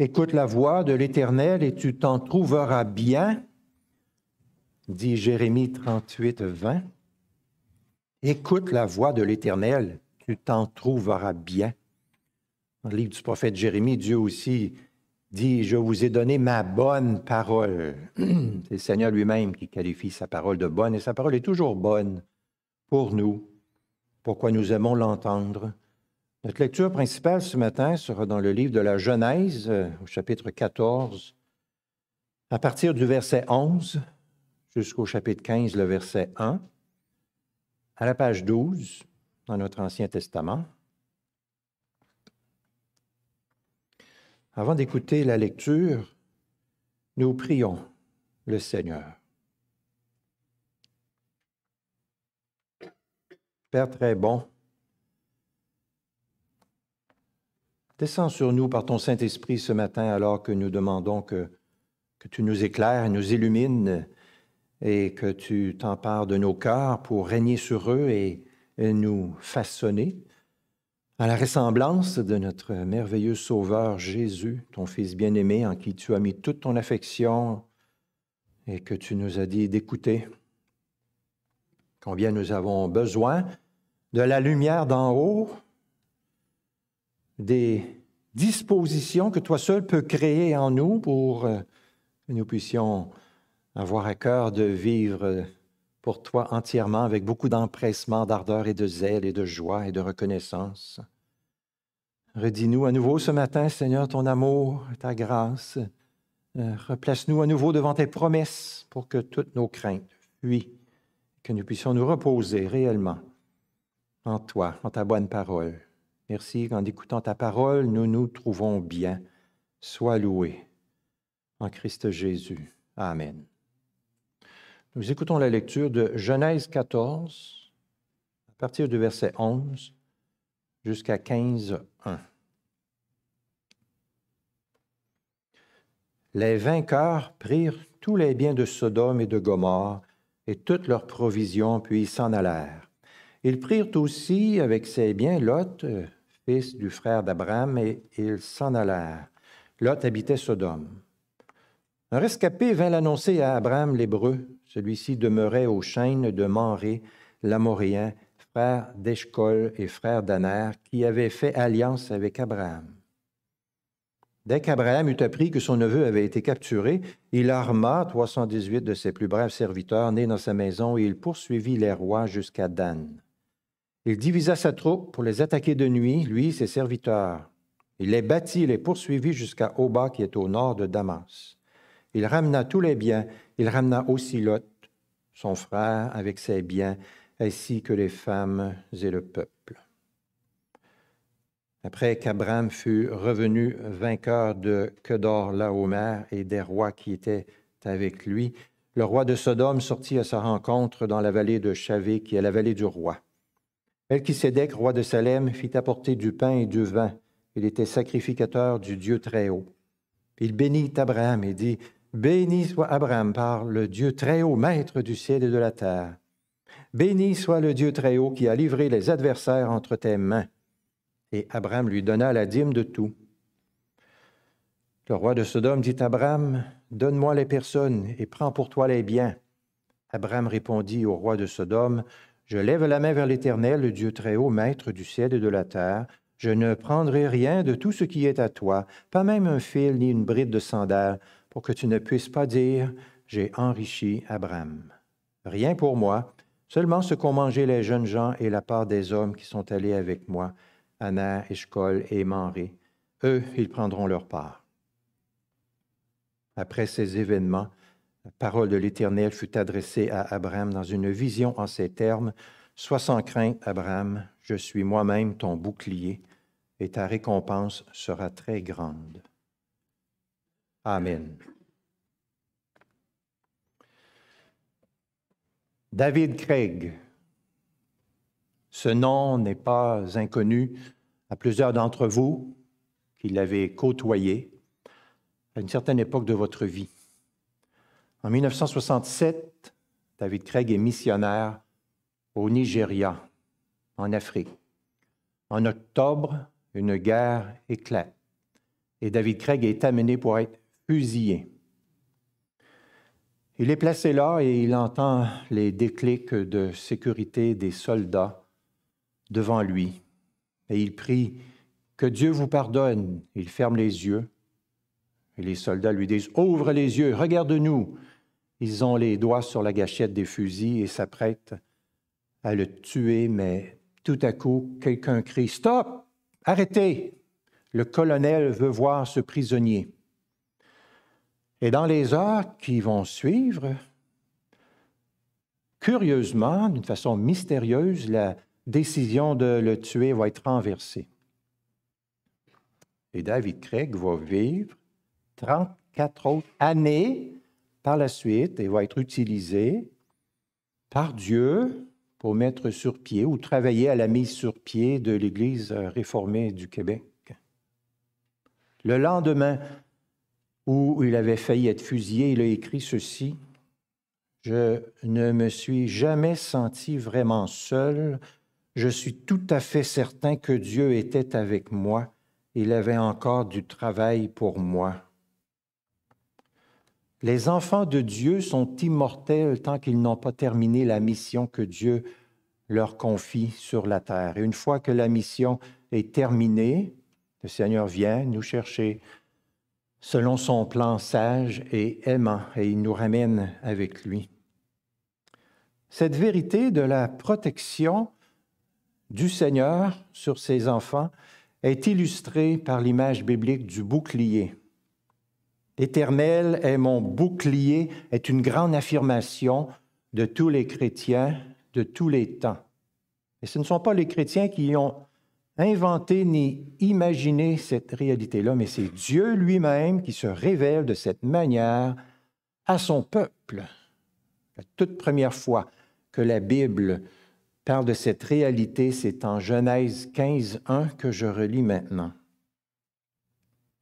Écoute la voix de l'Éternel et tu t'en trouveras bien, dit Jérémie 38, 20. Écoute la voix de l'Éternel, tu t'en trouveras bien. Dans le livre du prophète Jérémie, Dieu aussi dit, je vous ai donné ma bonne parole. C'est le Seigneur lui-même qui qualifie sa parole de bonne et sa parole est toujours bonne pour nous. Pourquoi nous aimons l'entendre notre lecture principale ce matin sera dans le livre de la Genèse, euh, au chapitre 14, à partir du verset 11 jusqu'au chapitre 15, le verset 1, à la page 12 dans notre Ancien Testament. Avant d'écouter la lecture, nous prions le Seigneur. Père très bon, Descends sur nous par ton Saint-Esprit ce matin alors que nous demandons que, tu nous éclaires, et nous illumines et que tu t'empares de nos cœurs pour régner sur eux et nous façonner à la ressemblance de notre merveilleux Sauveur Jésus, ton Fils bien-aimé, en qui tu as mis toute ton affection et que tu nous as dit d'écouter. Combien nous avons besoin de la lumière d'en haut des dispositions que toi seul peux créer en nous pour euh, que nous puissions avoir à cœur de vivre pour toi entièrement avec beaucoup d'empressement, d'ardeur et de zèle et de joie et de reconnaissance. Redis-nous à nouveau ce matin, Seigneur, ton amour, ta grâce. Euh, replace-nous à nouveau devant tes promesses pour que toutes nos craintes fuient, que nous puissions nous reposer réellement en toi, en ta bonne parole. Merci qu'en écoutant ta parole, nous nous trouvons bien. Sois loué. En Christ Jésus. Amen. Nous écoutons la lecture de Genèse 14, à partir du verset 11 jusqu'à 15.1. Les vainqueurs prirent tous les biens de Sodome et de Gomorre et toutes leurs provisions, puis s'en allèrent. Ils prirent aussi avec ces biens Lot, euh, fils du frère d'Abraham, et ils s'en allèrent. Lot habitait Sodome. Un rescapé vint l'annoncer à Abraham l'Hébreu. Celui-ci demeurait aux chaînes de Manré, l'Amoréen, frère d'eschcol et frère d'Aner, qui avait fait alliance avec Abraham. Dès qu'Abraham eut appris que son neveu avait été capturé, il arma 318 de ses plus braves serviteurs nés dans sa maison et il poursuivit les rois jusqu'à Dan. Il divisa sa troupe pour les attaquer de nuit, lui et ses serviteurs. Il les battit et les poursuivit jusqu'à Oba, qui est au nord de Damas. Il ramena tous les biens, il ramena aussi Lot, son frère, avec ses biens, ainsi que les femmes et le peuple. Après qu'Abraham fut revenu vainqueur de Kedor Lahomer et des rois qui étaient avec lui, le roi de Sodome sortit à sa rencontre dans la vallée de Chavé, qui est la vallée du roi. Melchisédek, roi de Salem, fit apporter du pain et du vin. Il était sacrificateur du Dieu Très-Haut. Il bénit Abraham et dit, Béni soit Abraham par le Dieu Très-Haut, maître du ciel et de la terre. Béni soit le Dieu Très-Haut qui a livré les adversaires entre tes mains. Et Abraham lui donna la dîme de tout. Le roi de Sodome dit à Abraham, Donne-moi les personnes et prends pour toi les biens. Abraham répondit au roi de Sodome, je lève la main vers l'Éternel, le Dieu très haut, maître du ciel et de la terre. Je ne prendrai rien de tout ce qui est à toi, pas même un fil ni une bride de sandales, pour que tu ne puisses pas dire J'ai enrichi Abraham. Rien pour moi, seulement ce qu'ont mangé les jeunes gens et la part des hommes qui sont allés avec moi, Anna, Eshcol et Manré. Eux, ils prendront leur part. Après ces événements, la parole de l'Éternel fut adressée à Abraham dans une vision en ces termes. Sois sans crainte, Abraham, je suis moi-même ton bouclier, et ta récompense sera très grande. Amen. David Craig. Ce nom n'est pas inconnu à plusieurs d'entre vous qui l'avez côtoyé à une certaine époque de votre vie. En 1967, David Craig est missionnaire au Nigeria, en Afrique. En octobre, une guerre éclate et David Craig est amené pour être fusillé. Il est placé là et il entend les déclics de sécurité des soldats devant lui. Et il prie que Dieu vous pardonne. Il ferme les yeux. Et les soldats lui disent, Ouvre les yeux, regarde-nous. Ils ont les doigts sur la gâchette des fusils et s'apprêtent à le tuer, mais tout à coup, quelqu'un crie Stop Arrêtez Le colonel veut voir ce prisonnier. Et dans les heures qui vont suivre, curieusement, d'une façon mystérieuse, la décision de le tuer va être renversée. Et David Craig va vivre 34 autres années par la suite, il va être utilisé par Dieu pour mettre sur pied ou travailler à la mise sur pied de l'Église réformée du Québec. Le lendemain où il avait failli être fusillé, il a écrit ceci. Je ne me suis jamais senti vraiment seul. Je suis tout à fait certain que Dieu était avec moi. Il avait encore du travail pour moi. Les enfants de Dieu sont immortels tant qu'ils n'ont pas terminé la mission que Dieu leur confie sur la terre. Et une fois que la mission est terminée, le Seigneur vient nous chercher selon son plan sage et aimant, et il nous ramène avec lui. Cette vérité de la protection du Seigneur sur ses enfants est illustrée par l'image biblique du bouclier L'Éternel est mon bouclier est une grande affirmation de tous les chrétiens de tous les temps. Et ce ne sont pas les chrétiens qui ont inventé ni imaginé cette réalité-là, mais c'est Dieu lui-même qui se révèle de cette manière à son peuple. La toute première fois que la Bible parle de cette réalité, c'est en Genèse 15,1 que je relis maintenant.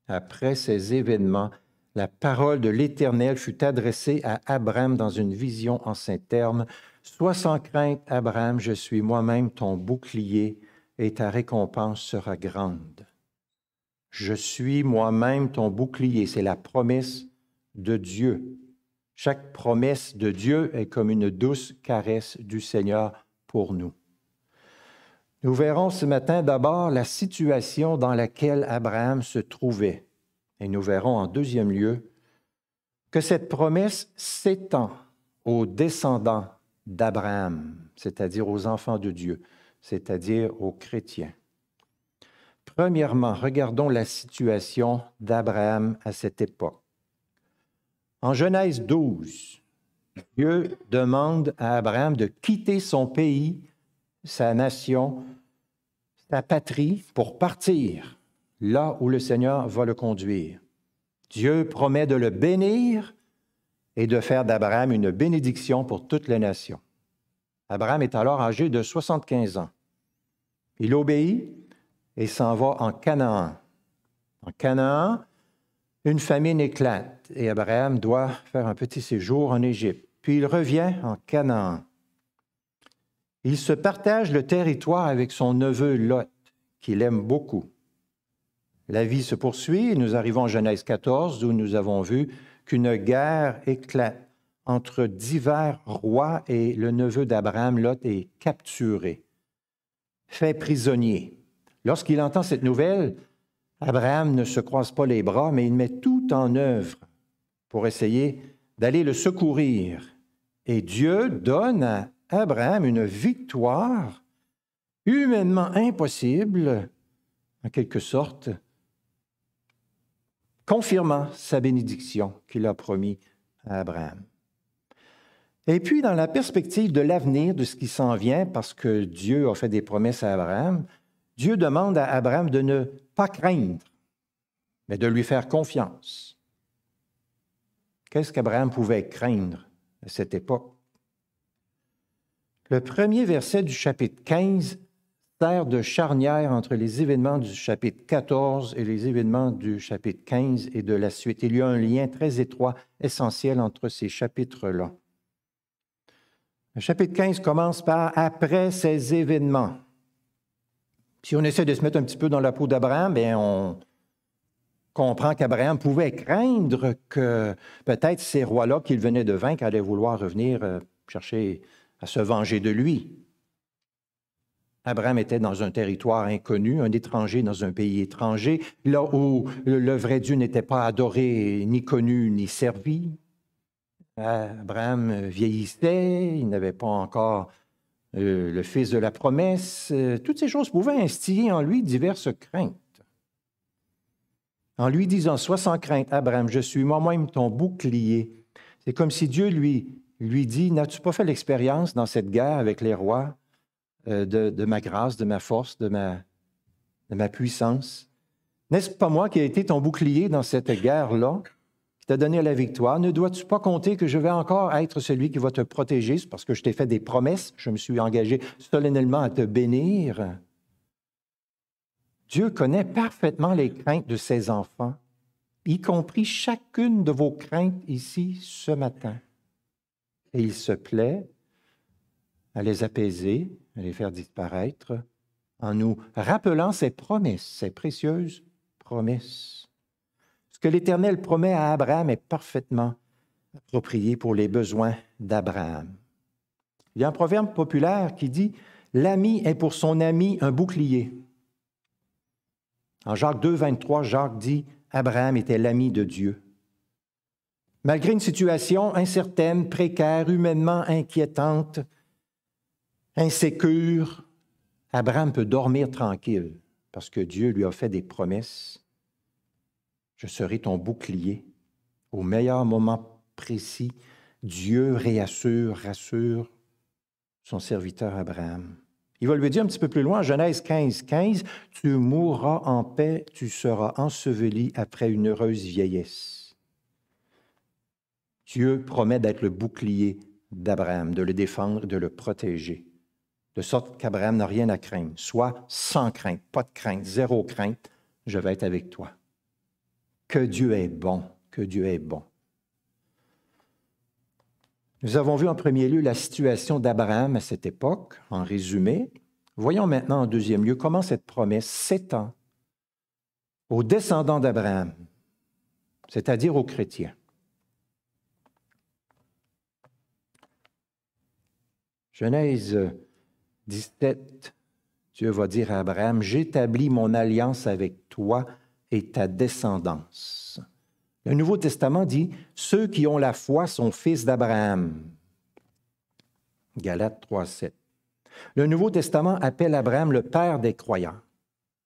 Après ces événements, la parole de l'Éternel fut adressée à Abraham dans une vision en ces termes. Sois sans crainte, Abraham, je suis moi-même ton bouclier, et ta récompense sera grande. Je suis moi-même ton bouclier, c'est la promesse de Dieu. Chaque promesse de Dieu est comme une douce caresse du Seigneur pour nous. Nous verrons ce matin d'abord la situation dans laquelle Abraham se trouvait. Et nous verrons en deuxième lieu que cette promesse s'étend aux descendants d'Abraham, c'est-à-dire aux enfants de Dieu, c'est-à-dire aux chrétiens. Premièrement, regardons la situation d'Abraham à cette époque. En Genèse 12, Dieu demande à Abraham de quitter son pays, sa nation, sa patrie, pour partir là où le Seigneur va le conduire. Dieu promet de le bénir et de faire d'Abraham une bénédiction pour toutes les nations. Abraham est alors âgé de 75 ans. Il obéit et s'en va en Canaan. En Canaan, une famine éclate et Abraham doit faire un petit séjour en Égypte. Puis il revient en Canaan. Il se partage le territoire avec son neveu Lot, qu'il aime beaucoup. La vie se poursuit et nous arrivons à Genèse 14 où nous avons vu qu'une guerre éclate entre divers rois et le neveu d'Abraham, Lot, est capturé, fait prisonnier. Lorsqu'il entend cette nouvelle, Abraham ne se croise pas les bras, mais il met tout en œuvre pour essayer d'aller le secourir. Et Dieu donne à Abraham une victoire humainement impossible, en quelque sorte, confirmant sa bénédiction qu'il a promis à Abraham. Et puis, dans la perspective de l'avenir, de ce qui s'en vient, parce que Dieu a fait des promesses à Abraham, Dieu demande à Abraham de ne pas craindre, mais de lui faire confiance. Qu'est-ce qu'Abraham pouvait craindre à cette époque? Le premier verset du chapitre 15 de charnière entre les événements du chapitre 14 et les événements du chapitre 15 et de la suite. Il y a un lien très étroit, essentiel entre ces chapitres-là. Le chapitre 15 commence par après ces événements. Si on essaie de se mettre un petit peu dans la peau d'Abraham, on comprend qu'Abraham pouvait craindre que peut-être ces rois-là qu'il venait de vaincre allaient vouloir revenir euh, chercher à se venger de lui. Abraham était dans un territoire inconnu, un étranger dans un pays étranger, là où le vrai Dieu n'était pas adoré, ni connu, ni servi. Abraham vieillissait, il n'avait pas encore euh, le fils de la promesse. toutes ces choses pouvaient instiller en lui diverses craintes. En lui disant, sois sans crainte, Abraham, je suis moi-même ton bouclier. C'est comme si Dieu lui, lui dit, n'as-tu pas fait l'expérience dans cette guerre avec les rois euh, de, ma grâce, de ma force, de ma, de ma puissance. N'est-ce pas moi qui ai été ton bouclier dans cette guerre-là, qui t'a donné la victoire? Ne dois-tu pas compter que je vais encore être celui qui va te protéger? C'est parce que je t'ai fait des promesses, je me suis engagé solennellement à te bénir. Dieu connaît parfaitement les craintes de ses enfants, y compris chacune de vos craintes ici ce matin. Et il se plaît à les apaiser, les faire disparaître, en nous rappelant ses promesses, ses précieuses promesses. Ce que l'Éternel promet à Abraham est parfaitement approprié pour les besoins d'Abraham. Il y a un proverbe populaire qui dit L'ami est pour son ami un bouclier. En Jacques 2, 23, Jacques dit Abraham était l'ami de Dieu. Malgré une situation incertaine, précaire, humainement inquiétante, insécure, Abraham peut dormir tranquille parce que Dieu lui a fait des promesses. Je serai ton bouclier. Au meilleur moment précis, Dieu réassure, rassure son serviteur Abraham. Il va lui dire un petit peu plus loin, Genèse 15, 15, Tu mourras en paix, tu seras enseveli après une heureuse vieillesse. Dieu promet d'être le bouclier d'Abraham, de le défendre, de le protéger de sorte qu'Abraham n'a rien à craindre. soit sans crainte, pas de crainte, zéro crainte, je vais être avec toi. Que Dieu est bon, que Dieu est bon. Nous avons vu en premier lieu la situation d'Abraham à cette époque, en résumé. Voyons maintenant en deuxième lieu comment cette promesse s'étend aux descendants d'Abraham, c'est-à-dire aux chrétiens. Genèse 17, Dieu va dire à Abraham, j'établis mon alliance avec toi et ta descendance. Le Nouveau Testament dit, ceux qui ont la foi sont fils d'Abraham. Galates 3, 7. Le Nouveau Testament appelle Abraham le père des croyants.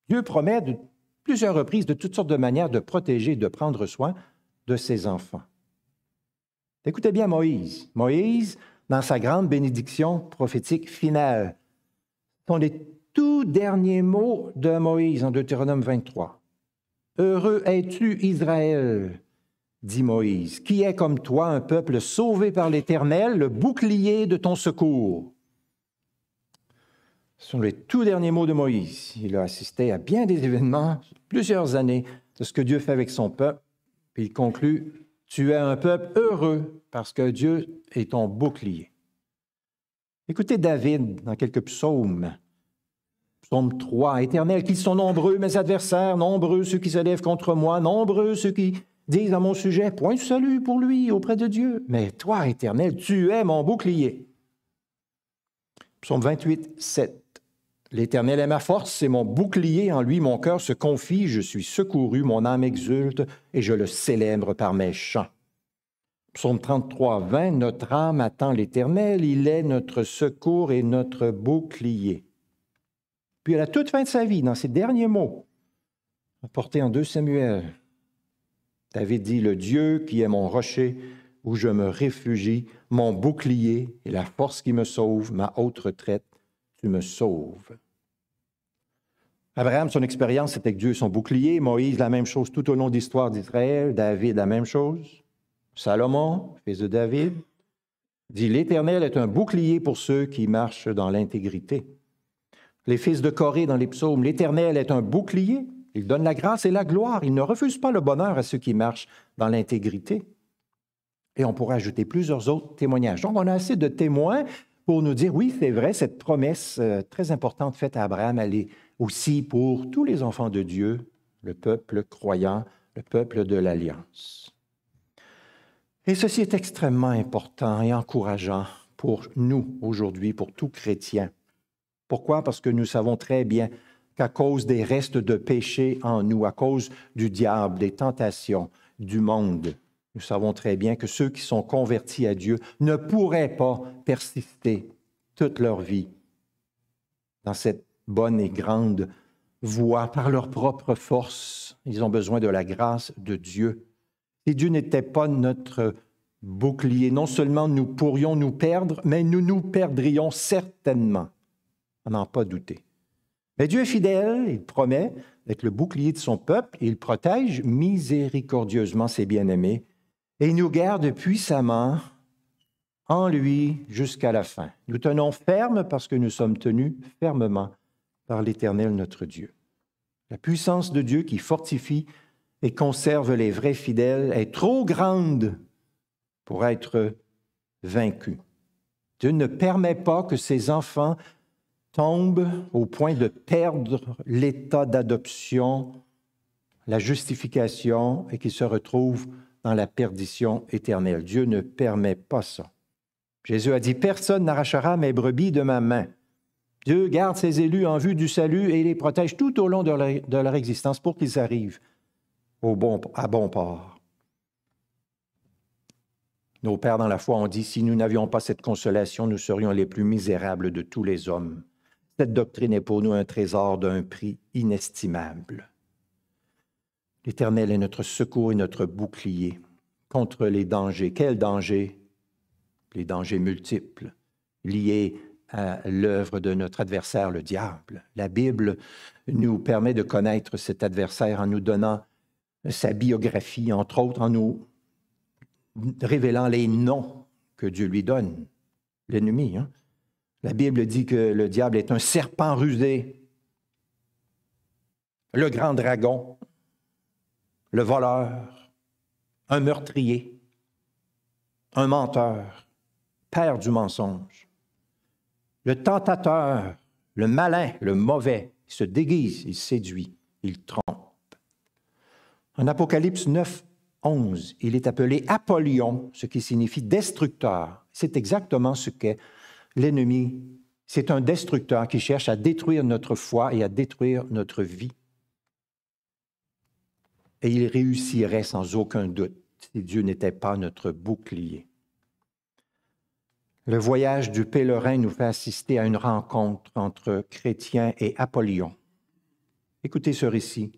Dieu promet de plusieurs reprises, de toutes sortes de manières, de protéger et de prendre soin de ses enfants. Écoutez bien Moïse. Moïse, dans sa grande bénédiction prophétique finale, sont les tout derniers mots de Moïse en Deutéronome 23. Heureux es-tu, Israël, dit Moïse, qui est comme toi un peuple sauvé par l'Éternel, le bouclier de ton secours. Ce sont les tout derniers mots de Moïse. Il a assisté à bien des événements, plusieurs années, de ce que Dieu fait avec son peuple. il conclut, tu es un peuple heureux parce que Dieu est ton bouclier. Écoutez David dans quelques psaumes. Psaume 3, Éternel, qu'ils sont nombreux mes adversaires, nombreux ceux qui se lèvent contre moi, nombreux ceux qui disent à mon sujet, point de salut pour lui auprès de Dieu. Mais toi, Éternel, tu es mon bouclier. Psaume 28, 7. L'Éternel est ma force, c'est mon bouclier, en lui mon cœur se confie, je suis secouru, mon âme exulte, et je le célèbre par mes chants. Psaume 33, 20, Notre âme attend l'Éternel, il est notre secours et notre bouclier. Puis à la toute fin de sa vie, dans ses derniers mots, apportés en 2 Samuel, David dit, Le Dieu qui est mon rocher, où je me réfugie, mon bouclier et la force qui me sauve, ma haute retraite, tu me sauves. Abraham, son expérience, c'était que Dieu est son bouclier, Moïse, la même chose tout au long de l'histoire d'Israël, David, la même chose. Salomon, fils de David, dit L'Éternel est un bouclier pour ceux qui marchent dans l'intégrité. Les fils de Corée dans les psaumes, L'Éternel est un bouclier. Il donne la grâce et la gloire. Il ne refuse pas le bonheur à ceux qui marchent dans l'intégrité. Et on pourrait ajouter plusieurs autres témoignages. Donc, on a assez de témoins pour nous dire, oui, c'est vrai, cette promesse euh, très importante faite à Abraham, elle est aussi pour tous les enfants de Dieu, le peuple croyant, le peuple de l'Alliance. Et ceci est extrêmement important et encourageant pour nous aujourd'hui, pour tout chrétien. Pourquoi? Parce que nous savons très bien qu'à cause des restes de péché en nous, à cause du diable, des tentations, du monde, nous savons très bien que ceux qui sont convertis à Dieu ne pourraient pas persister toute leur vie dans cette bonne et grande voie par leur propre force. Ils ont besoin de la grâce de Dieu. Si Dieu n'était pas notre bouclier, non seulement nous pourrions nous perdre, mais nous nous perdrions certainement, à n'en pas douter. Mais Dieu est fidèle, il promet d'être le bouclier de son peuple, il protège miséricordieusement ses bien-aimés, et il nous garde puissamment en lui jusqu'à la fin. Nous tenons ferme parce que nous sommes tenus fermement par l'Éternel notre Dieu. La puissance de Dieu qui fortifie et conserve les vrais fidèles est trop grande pour être vaincue. Dieu ne permet pas que ses enfants tombent au point de perdre l'état d'adoption, la justification et qu'ils se retrouvent dans la perdition éternelle. Dieu ne permet pas ça. Jésus a dit, Personne n'arrachera mes brebis de ma main. Dieu garde ses élus en vue du salut et les protège tout au long de leur, de leur existence pour qu'ils arrivent bon, à bon port. Nos pères dans la foi ont dit, si nous n'avions pas cette consolation, nous serions les plus misérables de tous les hommes. Cette doctrine est pour nous un trésor d'un prix inestimable. L'Éternel est notre secours et notre bouclier contre les dangers. Quels dangers Les dangers multiples liés à l'œuvre de notre adversaire, le diable. La Bible nous permet de connaître cet adversaire en nous donnant sa biographie, entre autres en nous révélant les noms que Dieu lui donne, l'ennemi. Hein. La Bible dit que le diable est un serpent rusé, le grand dragon, le voleur, un meurtrier, un menteur, père du mensonge, le tentateur, le malin, le mauvais, il se déguise, il séduit, il trompe. En Apocalypse 9, 11, il est appelé Apollyon, ce qui signifie destructeur. C'est exactement ce qu'est l'ennemi. C'est un destructeur qui cherche à détruire notre foi et à détruire notre vie. Et il réussirait sans aucun doute si Dieu n'était pas notre bouclier. Le voyage du pèlerin nous fait assister à une rencontre entre chrétien et Apollyon. Écoutez ce récit.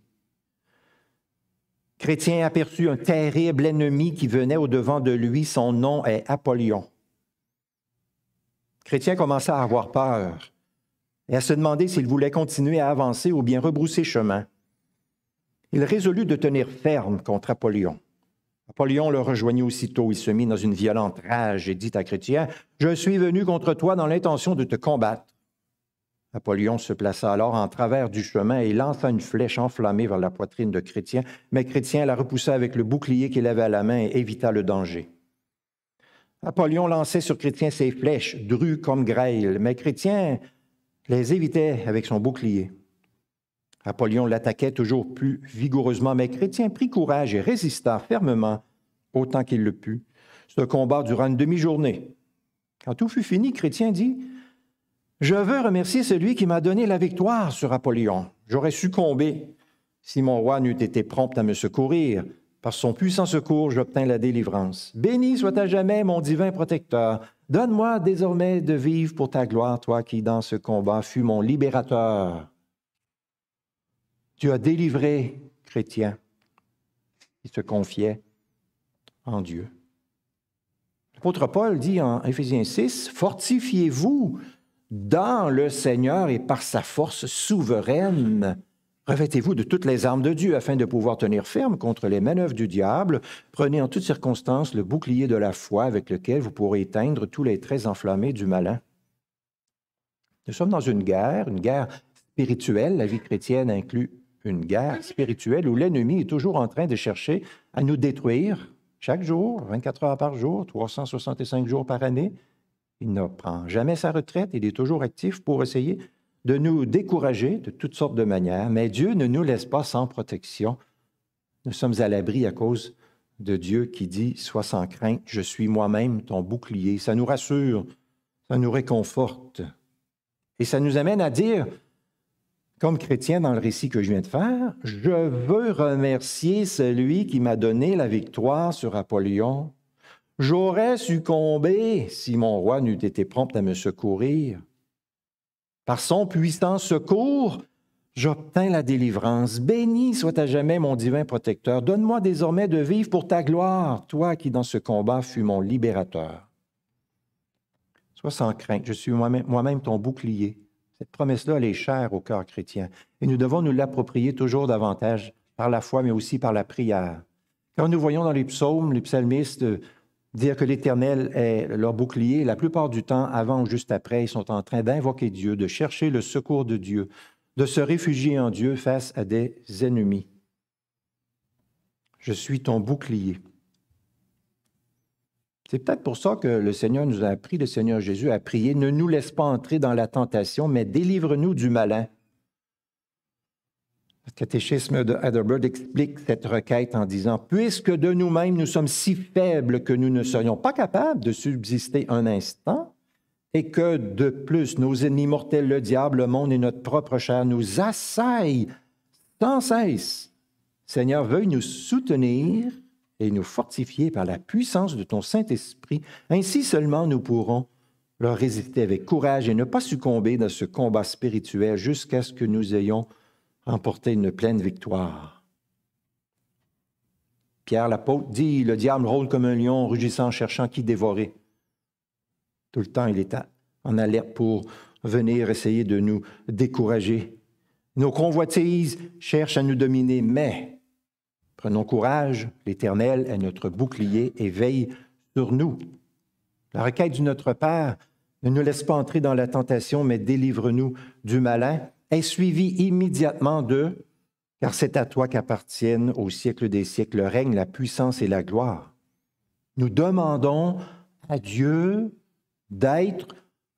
Chrétien aperçut un terrible ennemi qui venait au-devant de lui. Son nom est Apollyon. Chrétien commença à avoir peur et à se demander s'il voulait continuer à avancer ou bien rebrousser chemin. Il résolut de tenir ferme contre Apollyon. Apollyon le rejoignit aussitôt. Il se mit dans une violente rage et dit à Chrétien Je suis venu contre toi dans l'intention de te combattre. Apollyon se plaça alors en travers du chemin et lança une flèche enflammée vers la poitrine de Chrétien, mais Chrétien la repoussa avec le bouclier qu'il avait à la main et évita le danger. Napoléon lançait sur Chrétien ses flèches, drues comme grêles, mais Chrétien les évitait avec son bouclier. Apollyon l'attaquait toujours plus vigoureusement, mais Chrétien prit courage et résista fermement autant qu'il le put. Ce combat dura une demi-journée. Quand tout fut fini, Chrétien dit je veux remercier celui qui m'a donné la victoire sur Apollyon. J'aurais succombé si mon roi n'eût été prompt à me secourir. Par son puissant secours, j'obtins la délivrance. Béni soit à jamais mon divin protecteur. Donne-moi désormais de vivre pour ta gloire, toi qui dans ce combat fus mon libérateur. Tu as délivré, chrétien, qui se confiait en Dieu. L'apôtre Paul dit en Éphésiens 6, Fortifiez-vous dans le Seigneur et par sa force souveraine. Revêtez-vous de toutes les armes de Dieu afin de pouvoir tenir ferme contre les manœuvres du diable. Prenez en toutes circonstances le bouclier de la foi avec lequel vous pourrez éteindre tous les traits enflammés du malin. Nous sommes dans une guerre, une guerre spirituelle. La vie chrétienne inclut une guerre spirituelle où l'ennemi est toujours en train de chercher à nous détruire chaque jour, 24 heures par jour, 365 jours par année. Il ne prend jamais sa retraite, il est toujours actif pour essayer de nous décourager de toutes sortes de manières, mais Dieu ne nous laisse pas sans protection. Nous sommes à l'abri à cause de Dieu qui dit Sois sans crainte, je suis moi-même ton bouclier. Ça nous rassure, ça nous réconforte. Et ça nous amène à dire, comme chrétien dans le récit que je viens de faire, je veux remercier celui qui m'a donné la victoire sur Apollyon J'aurais succombé si mon roi n'eût été prompt à me secourir. Par son puissant secours, j'obtins la délivrance. Béni soit à jamais mon divin protecteur. Donne-moi désormais de vivre pour ta gloire, toi qui dans ce combat fus mon libérateur. Sois sans crainte, je suis moi-même ton bouclier. Cette promesse-là, elle est chère au cœur chrétien et nous devons nous l'approprier toujours davantage par la foi, mais aussi par la prière. Quand nous voyons dans les psaumes, les psalmistes dire que l'Éternel est leur bouclier. La plupart du temps, avant ou juste après, ils sont en train d'invoquer Dieu, de chercher le secours de Dieu, de se réfugier en Dieu face à des ennemis. Je suis ton bouclier. C'est peut-être pour ça que le Seigneur nous a appris, le Seigneur Jésus a prié, ne nous laisse pas entrer dans la tentation, mais délivre-nous du malin. Le catéchisme de Heidelberg explique cette requête en disant Puisque de nous-mêmes nous sommes si faibles que nous ne serions pas capables de subsister un instant, et que de plus nos ennemis mortels, le diable, le monde et notre propre chair nous assaillent sans cesse, Seigneur, veuille nous soutenir et nous fortifier par la puissance de ton Saint-Esprit. Ainsi seulement nous pourrons leur résister avec courage et ne pas succomber dans ce combat spirituel jusqu'à ce que nous ayons Emporter une pleine victoire. Pierre l'apôtre dit, le diable rôde comme un lion, rugissant, cherchant qui dévorer. Tout le temps, il est en alerte pour venir essayer de nous décourager. Nos convoitises cherchent à nous dominer, mais prenons courage, l'Éternel est notre bouclier et veille sur nous. La requête de Notre Père ne nous laisse pas entrer dans la tentation, mais délivre-nous du malin est suivi immédiatement de Car c'est à toi qu'appartiennent au siècle des siècles le règne, la puissance et la gloire. Nous demandons à Dieu d'être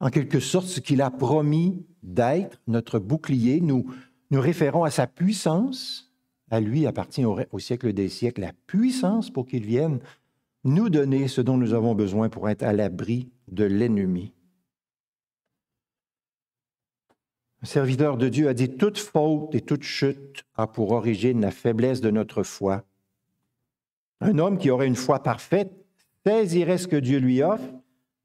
en quelque sorte ce qu'il a promis d'être, notre bouclier. Nous nous référons à sa puissance. À lui appartient au, au siècle des siècles la puissance pour qu'il vienne nous donner ce dont nous avons besoin pour être à l'abri de l'ennemi. Un serviteur de Dieu a dit, toute faute et toute chute a pour origine la faiblesse de notre foi. Un homme qui aurait une foi parfaite saisirait ce que Dieu lui offre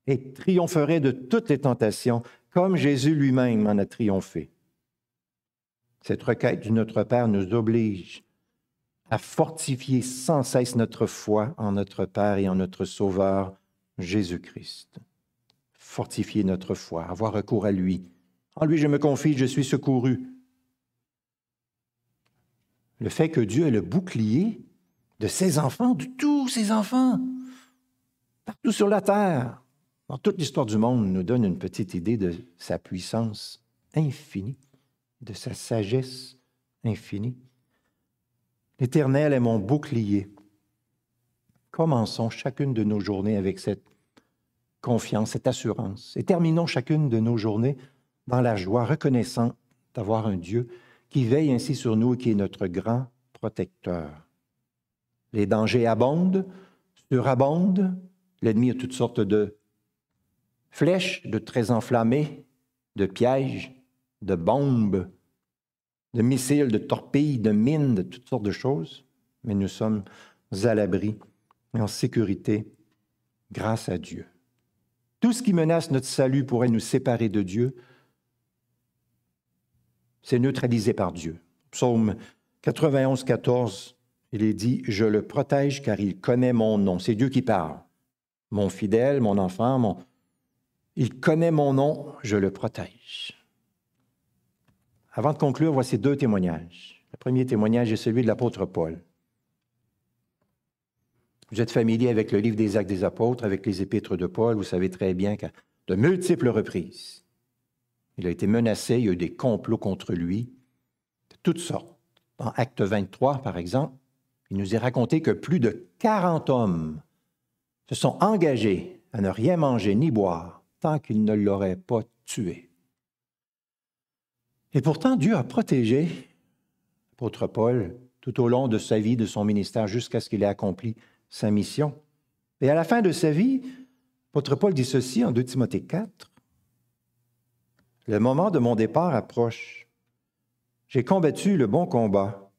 et triompherait de toutes les tentations, comme Jésus lui-même en a triomphé. Cette requête de Notre Père nous oblige à fortifier sans cesse notre foi en notre Père et en notre Sauveur, Jésus-Christ. Fortifier notre foi, avoir recours à lui, en lui je me confie, je suis secouru. Le fait que Dieu est le bouclier de ses enfants, de tous ses enfants, partout sur la terre, dans toute l'histoire du monde, nous donne une petite idée de sa puissance infinie, de sa sagesse infinie. L'Éternel est mon bouclier. Commençons chacune de nos journées avec cette confiance, cette assurance, et terminons chacune de nos journées dans la joie, reconnaissant d'avoir un Dieu qui veille ainsi sur nous et qui est notre grand protecteur. Les dangers abondent, surabondent, l'ennemi a toutes sortes de flèches, de traits enflammés, de pièges, de bombes, de missiles, de torpilles, de mines, de toutes sortes de choses, mais nous sommes à l'abri et en sécurité grâce à Dieu. Tout ce qui menace notre salut pourrait nous séparer de Dieu, c'est neutralisé par Dieu. Psaume 91, 14, il est dit, Je le protège car il connaît mon nom. C'est Dieu qui parle. Mon fidèle, mon enfant, mon... Il connaît mon nom, je le protège. Avant de conclure, voici deux témoignages. Le premier témoignage est celui de l'apôtre Paul. Vous êtes familier avec le livre des actes des apôtres, avec les épîtres de Paul, vous savez très bien qu'à de multiples reprises, il a été menacé, il y a eu des complots contre lui, de toutes sortes. Dans Acte 23, par exemple, il nous est raconté que plus de 40 hommes se sont engagés à ne rien manger ni boire tant qu'ils ne l'auraient pas tué. Et pourtant, Dieu a protégé l'apôtre Paul tout au long de sa vie, de son ministère, jusqu'à ce qu'il ait accompli sa mission. Et à la fin de sa vie, l'apôtre Paul dit ceci en 2 Timothée 4. Le moment de mon départ approche. J'ai combattu le bon combat.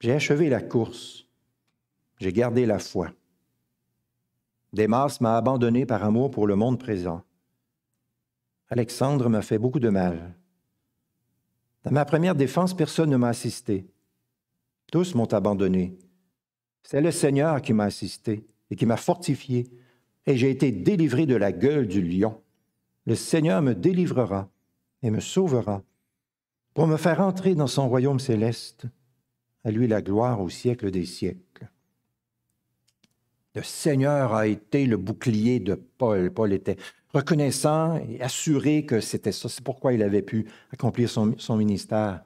J'ai achevé la course. J'ai gardé la foi. Démas m'a abandonné par amour pour le monde présent. Alexandre m'a fait beaucoup de mal. Dans ma première défense, personne ne m'a assisté. Tous m'ont abandonné. C'est le Seigneur qui m'a assisté et qui m'a fortifié, et j'ai été délivré de la gueule du lion le Seigneur me délivrera et me sauvera pour me faire entrer dans son royaume céleste. À lui la gloire au siècle des siècles. Le Seigneur a été le bouclier de Paul. Paul était reconnaissant et assuré que c'était ça. C'est pourquoi il avait pu accomplir son, son ministère.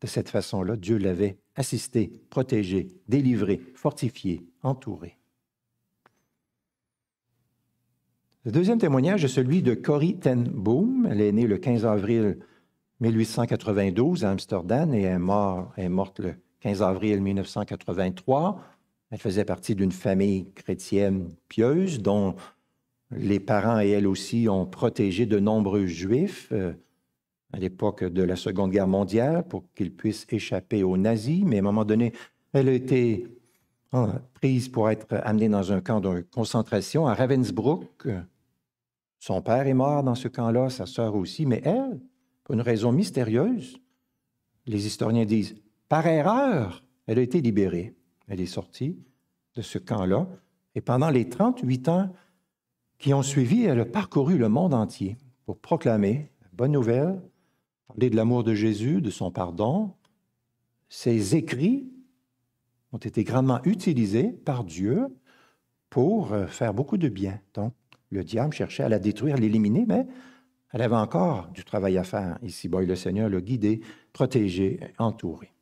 De cette façon-là, Dieu l'avait assisté, protégé, délivré, fortifié, entouré. Le deuxième témoignage est celui de Corrie ten Boom. Elle est née le 15 avril 1892 à Amsterdam et est, est morte le 15 avril 1983. Elle faisait partie d'une famille chrétienne pieuse dont les parents et elle aussi ont protégé de nombreux juifs euh, à l'époque de la Seconde Guerre mondiale pour qu'ils puissent échapper aux nazis. Mais à un moment donné, elle a été euh, prise pour être amenée dans un camp de concentration à Ravensbrück, euh, son père est mort dans ce camp-là, sa sœur aussi, mais elle, pour une raison mystérieuse, les historiens disent, par erreur, elle a été libérée. Elle est sortie de ce camp-là. Et pendant les 38 ans qui ont suivi, elle a parcouru le monde entier pour proclamer la bonne nouvelle, parler de l'amour de Jésus, de son pardon. Ses écrits ont été grandement utilisés par Dieu pour euh, faire beaucoup de bien. Donc, le diable cherchait à la détruire, l'éliminer, mais elle avait encore du travail à faire ici Boy le Seigneur l'a guidée, protégée, entourée.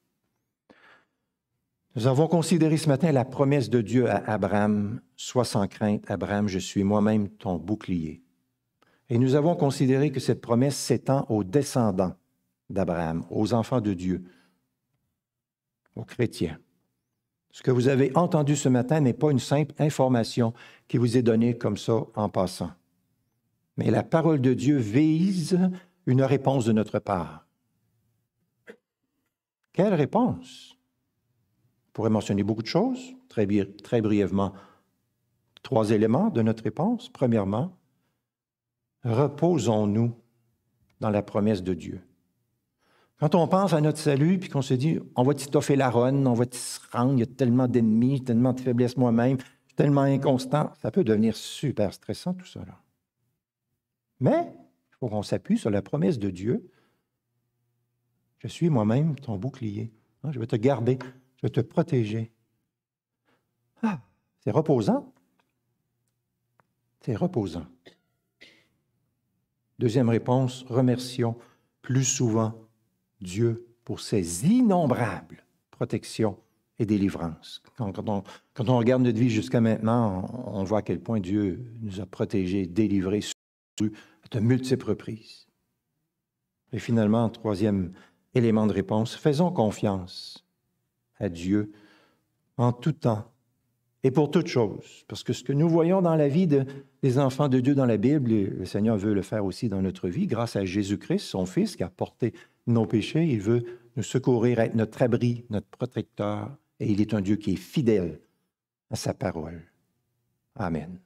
Nous avons considéré ce matin la promesse de Dieu à Abraham. Sois sans crainte, Abraham, je suis moi-même ton bouclier. Et nous avons considéré que cette promesse s'étend aux descendants d'Abraham, aux enfants de Dieu, aux chrétiens. Ce que vous avez entendu ce matin n'est pas une simple information qui vous est donnée comme ça en passant. Mais la parole de Dieu vise une réponse de notre part. Quelle réponse? On pourrait mentionner beaucoup de choses, très, très brièvement. Trois éléments de notre réponse. Premièrement, reposons-nous dans la promesse de Dieu. Quand on pense à notre salut, puis qu'on se dit, on va t'étoffer la ronde, on va t'y se rendre, il y a tellement d'ennemis, tellement de faiblesses moi-même, tellement inconstant, ça peut devenir super stressant tout ça. Mais il faut qu'on s'appuie sur la promesse de Dieu. Je suis moi-même ton bouclier. Hein, je vais te garder, je vais te protéger. Ah, c'est reposant. C'est reposant. Deuxième réponse, remercions plus souvent Dieu pour ses innombrables protections et délivrances. Quand, on, regarde notre vie jusqu'à maintenant, on, voit à quel point Dieu nous a protégés, délivrés, soutenus à de multiples reprises. Et finalement, troisième élément de réponse, faisons confiance à Dieu en tout temps et pour toutes choses. Parce que ce que nous voyons dans la vie des enfants de Dieu dans la Bible, le Seigneur veut le faire aussi dans notre vie, grâce à Jésus-Christ, son Fils, qui a porté nos péchés, il veut nous secourir, être notre abri, notre protecteur, et il est un Dieu qui est fidèle à sa parole. Amen.